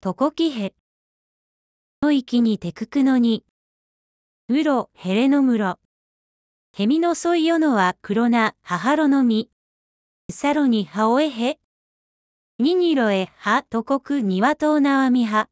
トコキヘ。の域にてくくのに。うろ、へれのむろ。ヘみのそいよのはくろな、ははろのみ。さろにはおえへ。ににろえは、とこくにわとうなわみは。